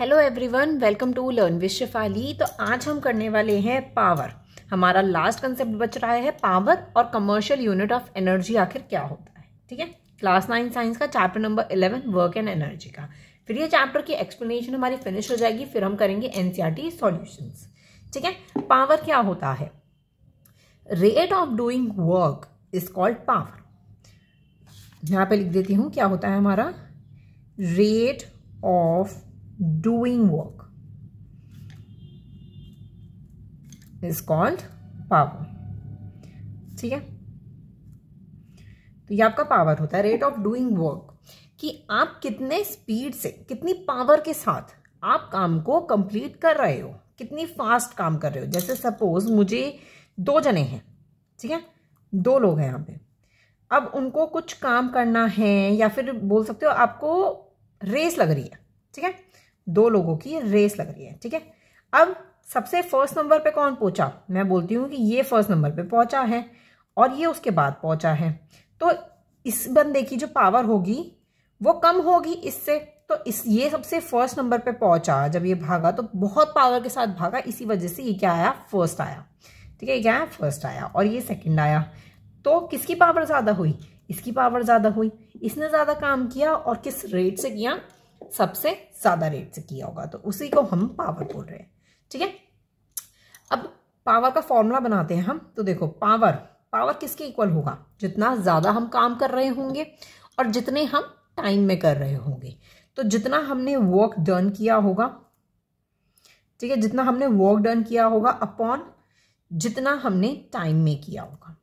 Hello everyone welcome to learn विश्व फाली तो आज हम करने वाले हैं पावर हमारा लास्ट कंसेप्ट बच रहा है पावर और कमर्शियल यूनिट ऑफ एनर्जी आखिर क्या होता है ठीक है क्लास नाइन साइंस का chapter number eleven work and energy का फिर ये चैप्टर की एक्सप्लेनेशन हमारी फिनिश हो जाएगी फिर हम करेंगे एन सी सॉल्यूशंस ठीक है पावर क्या होता है rate of doing work is called power यहाँ पे लिख देती हूँ क्या होता है हमारा rate of doing work is called power ठीक है तो ये आपका पावर होता है रेट ऑफ डूइंग वर्क कि आप कितने स्पीड से कितनी पावर के साथ आप काम को कंप्लीट कर रहे हो कितनी फास्ट काम कर रहे हो जैसे सपोज मुझे दो जने हैं ठीक है दो लोग हैं यहाँ पे अब उनको कुछ काम करना है या फिर बोल सकते हो आपको रेस लग रही है ठीक है दो लोगों की रेस लग रही है ठीक है अब सबसे फर्स्ट नंबर पे कौन पहुंचा मैं बोलती हूँ कि ये फर्स्ट नंबर पे पहुंचा है और ये उसके बाद पहुंचा है तो इस बंदे की जो पावर होगी वो कम होगी इससे तो इस ये सबसे फर्स्ट नंबर पे पहुंचा जब ये भागा तो बहुत पावर के साथ भागा इसी वजह से ये क्या आया फर्स्ट आया ठीक है ये क्या आया फर्स्ट आया और ये सेकेंड आया तो किसकी पावर ज़्यादा हुई इसकी पावर ज़्यादा हुई इसने ज़्यादा काम किया और किस रेट से किया सबसे ज़्यादा रेट से किया होगा तो उसी को हम पावर बोल रहे हैं ठीक है अब पावर का फॉर्मूला बनाते हैं हम तो देखो पावर पावर किसके इक्वल होगा जितना ज़्यादा हम काम कर रहे होंगे और जितने हम टाइम में कर रहे होंगे तो जितना हमने वर्क डन किया होगा ठीक है जितना हमने वर्क डन किया होगा अपॉन जितना हमने टाइम में किया होगा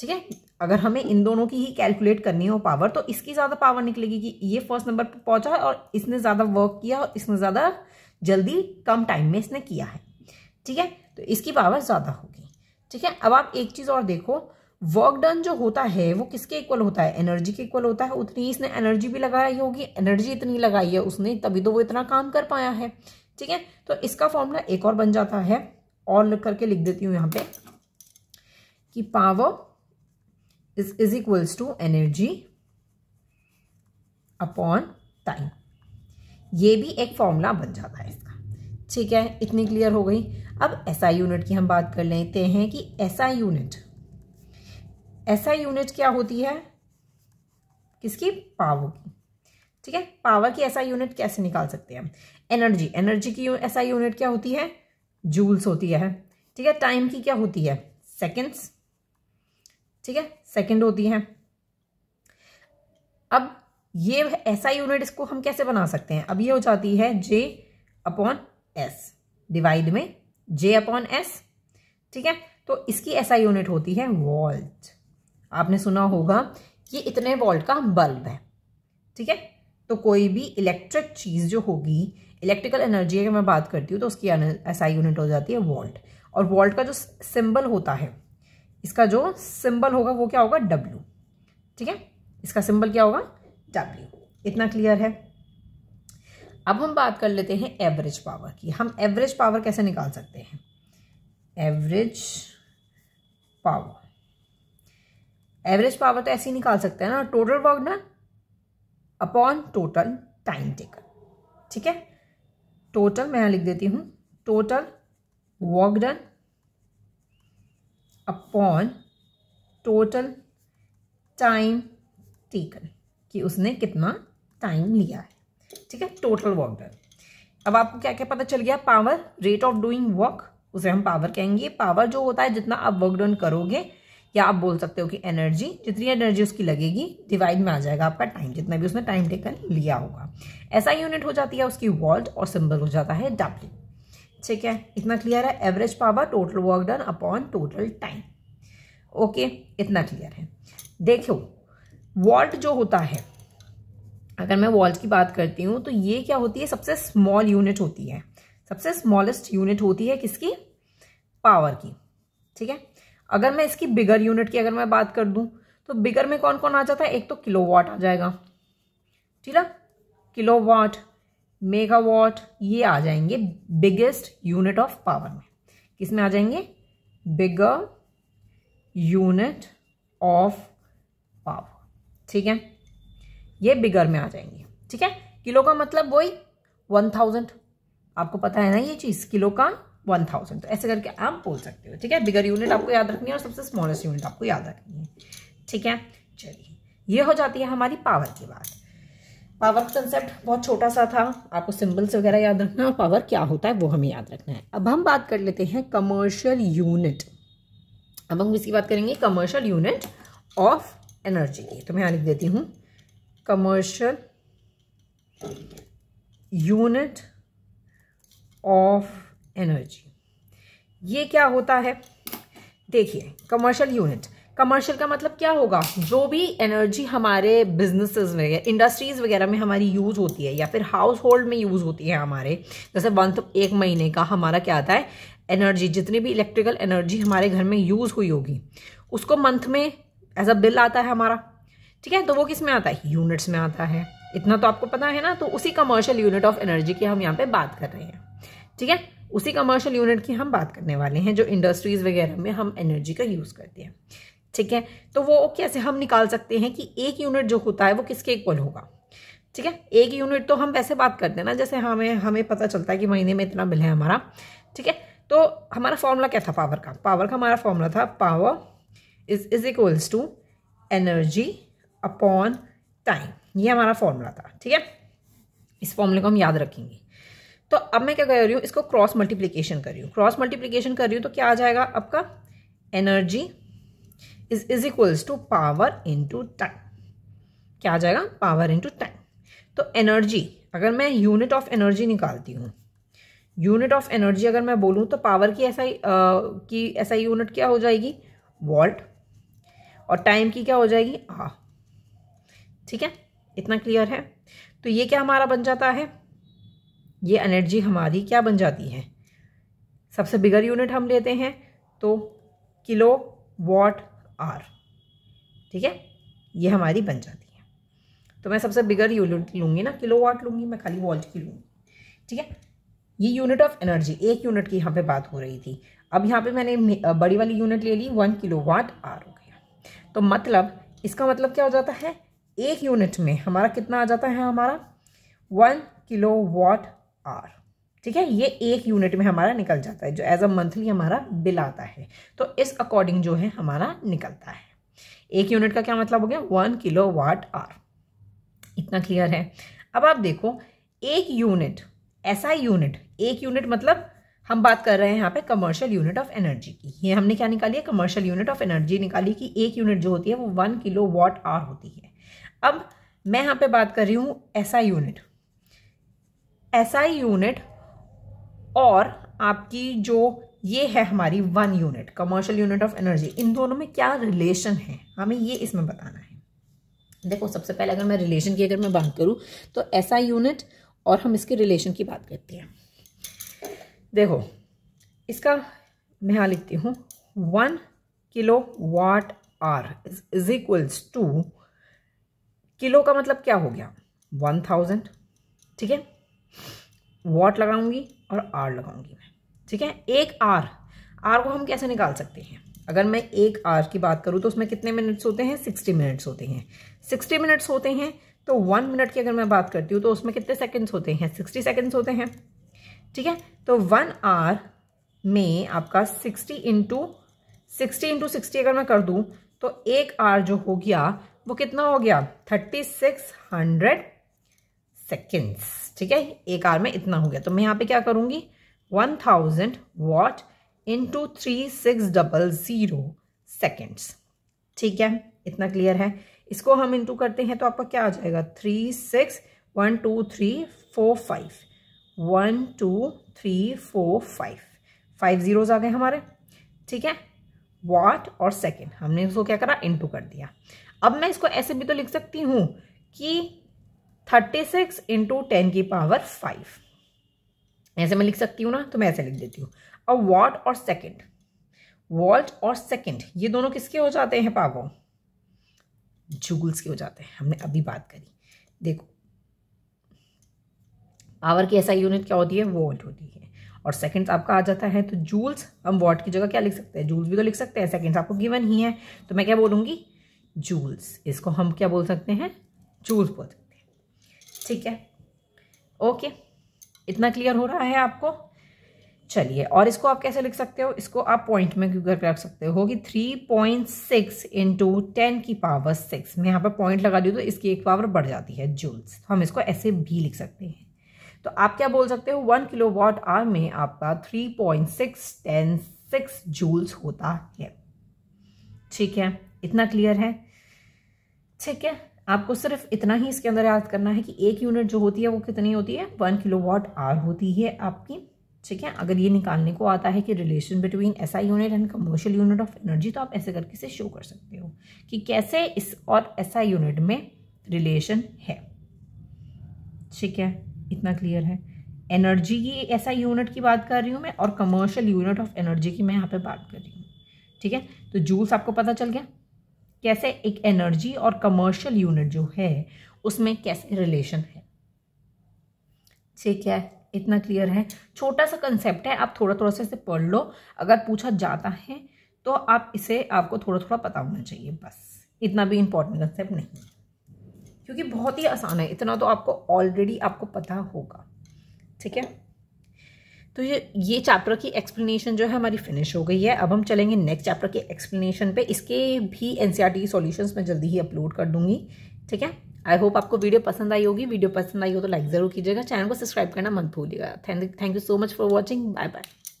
ठीक है अगर हमें इन दोनों की ही कैलकुलेट करनी हो पावर तो इसकी ज़्यादा पावर निकलेगी कि ये फर्स्ट नंबर पर पहुंचा है और इसने ज़्यादा वर्क किया और इसने ज़्यादा जल्दी कम टाइम में इसने किया है ठीक है तो इसकी पावर ज़्यादा होगी ठीक है अब आप एक चीज़ और देखो वर्क डन जो होता है वो किसके इक्वल होता है एनर्जी के इक्वल होता है उतनी इसने एनर्जी भी लगाई होगी एनर्जी इतनी लगाई है उसने तभी तो वो इतना काम कर पाया है ठीक है तो इसका फॉर्मूला एक और बन जाता है और लिख करके लिख देती हूँ यहाँ पे कि power is, is equals to energy upon time ये भी एक फॉर्मूला बन जाता है इसका ठीक है इतनी क्लियर हो गई अब ऐसा यूनिट की हम बात कर लेते हैं कि ऐसा यूनिट ऐसा यूनिट क्या होती है किसकी पावर की ठीक है पावर की ऐसा यूनिट कैसे निकाल सकते हैं एनर्जी एनर्जी की ऐसा यूनिट क्या होती है जूल्स होती है ठीक है टाइम की क्या होती है सेकेंड्स ठीक है सेकेंड होती है अब ये ऐसा यूनिट इसको हम कैसे बना सकते हैं अब ये हो जाती है जे अपॉन एस डिवाइड में जे अपॉन एस ठीक है तो इसकी ऐसा यूनिट होती है वॉल्ट आपने सुना होगा कि इतने वॉल्ट का बल्ब है ठीक है तो कोई भी इलेक्ट्रिक चीज़ जो होगी इलेक्ट्रिकल एनर्जी अगर मैं बात करती हूँ तो उसकी ऐसा यूनिट हो जाती है वॉल्ट और वॉल्ट का जो सिंबल होता है इसका जो सिंबल होगा वो क्या होगा डब्ल्यू ठीक है इसका सिंबल क्या होगा डब्ल्यू इतना क्लियर है अब हम बात कर लेते हैं एवरेज पावर की हम एवरेज पावर कैसे निकाल सकते हैं एवरेज पावर एवरेज पावर तो ऐसे ही निकाल सकते हैं ना टोटल वर्क ना अपॉन टोटल टाइम टेकन ठीक है टोटल मैं यहां लिख देती हूं total work done upon total time taken कि उसने कितना टाइम लिया है ठीक है टोटल वर्क डन अब आपको क्या क्या पता चल गया power rate of doing work उसे हम पावर कहेंगे पावर जो होता है जितना आप वर्क डन करोगे या आप बोल सकते हो कि एनर्जी जितनी एनर्जी उसकी लगेगी डिवाइड में आ जाएगा आपका टाइम जितना भी उसने टाइम टेकन लिया होगा ऐसा यूनिट हो जाती है उसकी वॉल्ट और सिंबल हो जाता है डापलिंग ठीक है इतना क्लियर है average power total work done upon total time okay इतना क्लियर है देखो वॉल्ट जो होता है अगर मैं वॉल्ट की बात करती हूँ तो ये क्या होती है सबसे स्मॉल यूनिट होती है सबसे स्मॉलेस्ट यूनिट होती है किसकी पावर की ठीक है अगर मैं इसकी बिगर यूनिट की अगर मैं बात कर दूं तो बिगर में कौन कौन आ जाता है एक तो किलोवाट आ जाएगा ठीक है किलोवाट मेगावाट ये आ जाएंगे बिगेस्ट यूनिट ऑफ पावर में किस में आ जाएंगे बिगर यूनिट ऑफ पावर ठीक है ये बिगर में आ जाएंगे ठीक है किलो का मतलब वही वन थाउजेंड आपको पता है ना ये चीज़ किलो का वन थाउजेंड तो ऐसे करके आप बोल सकते हो ठीक है बिगर यूनिट आपको याद रखनी है और सबसे स्मॉलेस्ट यूनिट आपको याद रखनी है ठीक है चलिए ये हो जाती है हमारी पावर की बात पावर कंसेप्ट बहुत छोटा सा था आपको सिंबल्स वगैरह याद रखना पावर क्या होता है वो हमें याद रखना है अब हम बात कर लेते हैं कमर्शियल यूनिट अब हम इसकी बात करेंगे कमर्शियल यूनिट ऑफ एनर्जी की तो मैं यहाँ लिख देती हूँ कमर्शियल यूनिट ऑफ एनर्जी ये क्या होता है देखिए कमर्शियल यूनिट कमर्शियल का मतलब क्या होगा जो भी एनर्जी हमारे बिजनेसेस या इंडस्ट्रीज़ वगैरह में हमारी यूज़ होती है या फिर हाउस होल्ड में यूज़ होती है हमारे जैसे मंथ एक महीने का हमारा क्या आता है एनर्जी जितनी भी इलेक्ट्रिकल एनर्जी हमारे घर में यूज़ हुई होगी उसको मंथ में एज अ बिल आता है हमारा ठीक है तो वो किस में आता है यूनिट्स में आता है इतना तो आपको पता है ना तो उसी कमर्शियल यूनिट ऑफ एनर्जी की हम यहाँ पे बात कर रहे हैं ठीक है उसी कमर्शियल यूनिट की हम बात करने वाले हैं जो इंडस्ट्रीज़ वगैरह में हम एनर्जी का यूज़ करते हैं ठीक है तो वो कैसे हम निकाल सकते हैं कि एक यूनिट जो होता है वो किसके इक्वल होगा ठीक है एक यूनिट तो हम वैसे बात करते हैं ना जैसे हमें हमें पता चलता है कि महीने में इतना बिल है हमारा ठीक है तो हमारा फॉर्मूला क्या था पावर का पावर का हमारा फॉर्मूला था power is is equals to energy upon time ये हमारा फॉर्मूला था ठीक है इस फॉर्मूले को हम याद रखेंगे तो अब मैं क्या कर रही हूँ इसको क्रॉस मल्टीप्लीकेशन कर रही हूँ क्रॉस मल्टीप्लीकेशन कर रही हूँ तो क्या आ जाएगा आपका energy is is equals to power into time क्या आ जाएगा पावर इंटू टाइम तो एनर्जी अगर मैं यूनिट ऑफ एनर्जी निकालती हूँ यूनिट ऑफ एनर्जी अगर मैं बोलूँ तो पावर की ऐसा की ऐसा यूनिट क्या हो जाएगी वॉल्ट और टाइम की क्या हो जाएगी आ ah. ठीक है इतना क्लियर है तो ये क्या हमारा बन जाता है ये एनर्जी हमारी क्या बन जाती है सबसे बिगर यूनिट हम लेते हैं तो किलो वॉट आर ठीक है ये हमारी बन जाती है तो मैं सबसे बिगर यूनिट लूँगी ना किलो वाट लूँगी मैं खाली वॉल्ट की लूँगी ठीक है ये यूनिट ऑफ एनर्जी एक यूनिट की यहाँ पे बात हो रही थी अब यहाँ पे मैंने बड़ी वाली यूनिट ले ली वन किलो वाट आर हो गया तो मतलब इसका मतलब क्या हो जाता है एक यूनिट में हमारा कितना आ जाता है हमारा वन किलो वाट आर ठीक है ये एक यूनिट में हमारा निकल जाता है जो एज अ मंथली हमारा बिल आता है तो इस अकॉर्डिंग जो है हमारा निकलता है एक यूनिट का क्या मतलब हो गया वन किलो वाट आर इतना क्लियर है अब आप देखो एक यूनिट ऐसा यूनिट एक यूनिट मतलब हम बात कर रहे हैं यहाँ पे कमर्शियल यूनिट ऑफ एनर्जी की ये हमने क्या निकाली है कमर्शियल यूनिट ऑफ एनर्जी निकाली कि एक यूनिट जो होती है वो वन किलो वॉट आर होती है अब मैं यहाँ पे बात कर रही हूँ ऐसा यूनिट ऐसा यूनिट और आपकी जो ये है हमारी one unit commercial unit of energy इन दोनों में क्या रिलेशन है हमें ये इसमें बताना है देखो सबसे पहले अगर मैं रिलेशन की अगर मैं बात करूँ तो ऐसा यूनिट और हम इसके रिलेशन की बात करते हैं देखो इसका मैं यहाँ लिखती हूँ one kilowatt hour is equals to kilo का मतलब क्या हो गया वन थाउजेंड ठीक है वॉट लगाऊंगी और आर लगाऊंगी मैं ठीक है एक आर आर को हम कैसे निकाल सकते हैं अगर मैं एक आर की बात करूँ तो उसमें कितने मिनट्स होते हैं सिक्सटी मिनट्स होते हैं सिक्सटी मिनट्स होते हैं तो वन मिनट की अगर मैं बात करती हूँ तो उसमें कितने सेकेंड्स होते हैं सिक्सटी सेकेंड्स होते हैं ठीक है तो वन आर में आपका sixty into sixty into sixty अगर मैं कर दूँ तो एक आर जो हो गया वो कितना हो गया थर्टी सिक्स हंड्रेड सेकेंड्स ठीक है एक आर में इतना हो गया तो मैं यहाँ पे क्या करूँगी one thousand watt into three six double zero seconds ठीक है इतना क्लियर है इसको हम इंटू करते हैं तो आपका क्या आ जाएगा three six one two three four five one two three four five five zeros आ गए हमारे ठीक है वाट और सेकेंड हमने इसको क्या करा इंटू कर दिया अब मैं इसको ऐसे भी तो लिख सकती हूँ कि थर्टी सिक्स इंटू टेन की पावर फाइव ऐसे मैं लिख सकती हूँ ना तो मैं ऐसे लिख देती हूँ अब वॉट और सेकेंड वॉल्ट और सेकेंड ये दोनों किसके हो जाते हैं पावो जूल्स के हो जाते हैं हमने अभी बात करी देखो पावर की ऐसा यूनिट क्या होती है वोल्ट होती है और सेकेंड्स आपका आ जाता है तो जूल्स हम वॉट की जगह क्या लिख सकते हैं जूल्स भी तो लिख सकते हैं सेकेंड्स आपको गिवन ही है तो मैं क्या बोलूँगी जूल्स इसको हम क्या बोल सकते हैं जूल्स बोल सकते ठीक है ओके इतना क्लियर हो रहा है आपको चलिए और इसको आप कैसे लिख सकते हो इसको आप पॉइंट में क्यों कर सकते हो होगी three point six into ten की पावर सिक्स मैं यहाँ पर पॉइंट लगा दी तो इसकी एक पावर बढ़ जाती है जूल्स तो हम इसको ऐसे भी लिख सकते हैं तो आप क्या बोल सकते हो वन किलो वॉट आर में आपका three point six ten six joules होता है ठीक है इतना क्लियर है ठीक है आपको सिर्फ इतना ही इसके अंदर याद करना है कि एक यूनिट जो होती है वो कितनी होती है वन किलो वॉट आर होती है आपकी ठीक है अगर ये निकालने को आता है कि relation between SI unit and commercial unit of energy तो आप ऐसे करके से शो कर सकते हो कि कैसे इस और ऐसा यूनिट में रिलेशन है ठीक है इतना क्लियर है एनर्जी की ऐसा यूनिट की बात कर रही हूँ मैं और कमर्शियल यूनिट ऑफ एनर्जी की मैं यहाँ पे बात कर रही हूँ ठीक है तो जूस आपको पता चल गया कैसे एक एनर्जी और कमर्शियल यूनिट जो है उसमें कैसे रिलेशन है ठीक है इतना क्लियर है छोटा सा कंसेप्ट है आप थोड़ा थोड़ा सा इसे पढ़ लो अगर पूछा जाता है तो आप इसे आपको थोड़ा थोड़ा पता होना चाहिए बस इतना भी इम्पोर्टेंट कंसेप्ट नहीं क्योंकि बहुत ही आसान है इतना तो आपको ऑलरेडी आपको पता होगा ठीक है तो ये ये चैप्टर की एक्सप्लेनेशन जो है हमारी फिनिश हो गई है अब हम चलेंगे नेक्स्ट चैप्टर के एक्सप्लेनेशन पे इसके भी N C R T solutions मैं जल्दी ही अपलोड कर दूंगी ठीक है आई होप आपको वीडियो पसंद आई होगी वीडियो पसंद आई हो तो लाइक ज़रूर कीजिएगा चैनल को सब्सक्राइब करना मत भूलिएगा thank you so much for watching bye bye